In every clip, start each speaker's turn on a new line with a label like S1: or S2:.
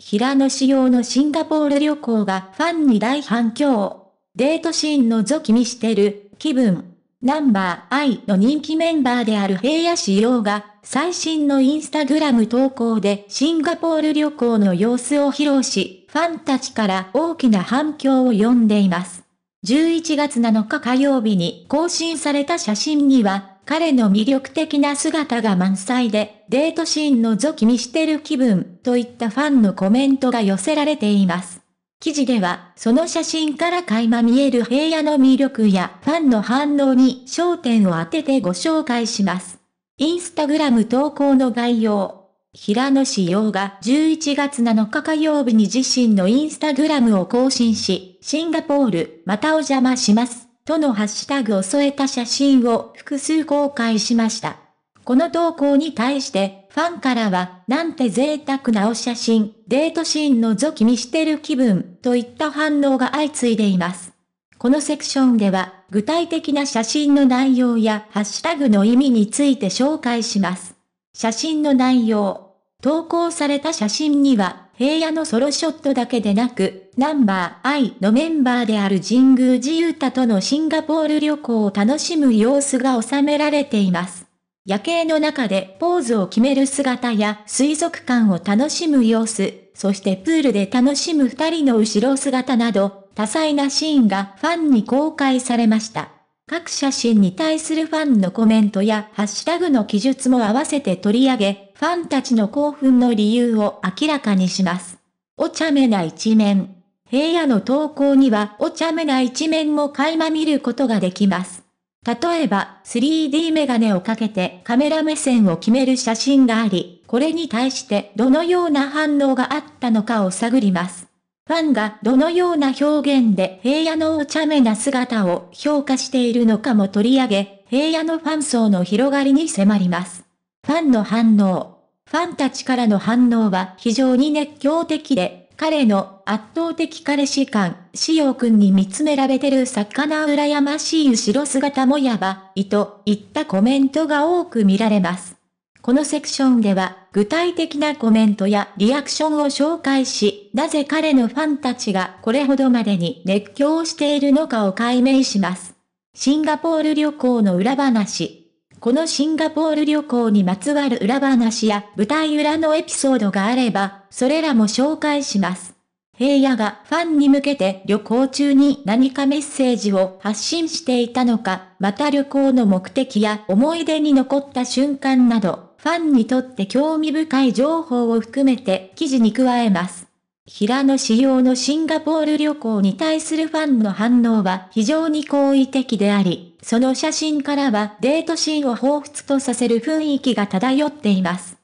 S1: 平野仕様のシンガポール旅行がファンに大反響。デートシーンのぞき見してる、気分。ナンバー I の人気メンバーである平野仕様が、最新のインスタグラム投稿でシンガポール旅行の様子を披露し、ファンたちから大きな反響を呼んでいます。11月7日火曜日に更新された写真には、彼の魅力的な姿が満載で、デートシーンのぞき見してる気分。といったファンのコメントが寄せられています。記事では、その写真から垣間見える平野の魅力やファンの反応に焦点を当ててご紹介します。インスタグラム投稿の概要。平野志陽が11月7日火曜日に自身のインスタグラムを更新し、シンガポール、またお邪魔します、とのハッシュタグを添えた写真を複数公開しました。この投稿に対してファンからは、なんて贅沢なお写真、デートシーンのぞき見してる気分、といった反応が相次いでいます。このセクションでは、具体的な写真の内容やハッシュタグの意味について紹介します。写真の内容。投稿された写真には、平野のソロショットだけでなく、ナンバー I のメンバーである神宮寺勇太とのシンガポール旅行を楽しむ様子が収められています。夜景の中でポーズを決める姿や水族館を楽しむ様子、そしてプールで楽しむ二人の後ろ姿など、多彩なシーンがファンに公開されました。各写真に対するファンのコメントやハッシュタグの記述も合わせて取り上げ、ファンたちの興奮の理由を明らかにします。お茶目な一面。平野の投稿にはお茶目な一面も垣間見ることができます。例えば 3D メガネをかけてカメラ目線を決める写真があり、これに対してどのような反応があったのかを探ります。ファンがどのような表現で平野のお茶目な姿を評価しているのかも取り上げ、平野のファン層の広がりに迫ります。ファンの反応。ファンたちからの反応は非常に熱狂的で、彼の圧倒的彼氏感、しようくんに見つめられてる魚羨ましい後ろ姿もやばいといったコメントが多く見られます。このセクションでは具体的なコメントやリアクションを紹介し、なぜ彼のファンたちがこれほどまでに熱狂しているのかを解明します。シンガポール旅行の裏話。このシンガポール旅行にまつわる裏話や舞台裏のエピソードがあれば、それらも紹介します。平野がファンに向けて旅行中に何かメッセージを発信していたのか、また旅行の目的や思い出に残った瞬間など、ファンにとって興味深い情報を含めて記事に加えます。平野仕様のシンガポール旅行に対するファンの反応は非常に好意的であり、その写真からはデートシーンを彷彿とさせる雰囲気が漂っています。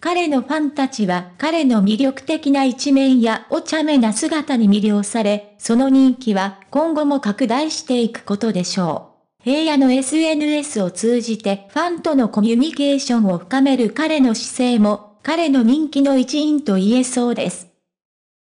S1: 彼のファンたちは彼の魅力的な一面やお茶目な姿に魅了され、その人気は今後も拡大していくことでしょう。平野の SNS を通じてファンとのコミュニケーションを深める彼の姿勢も彼の人気の一因と言えそうです。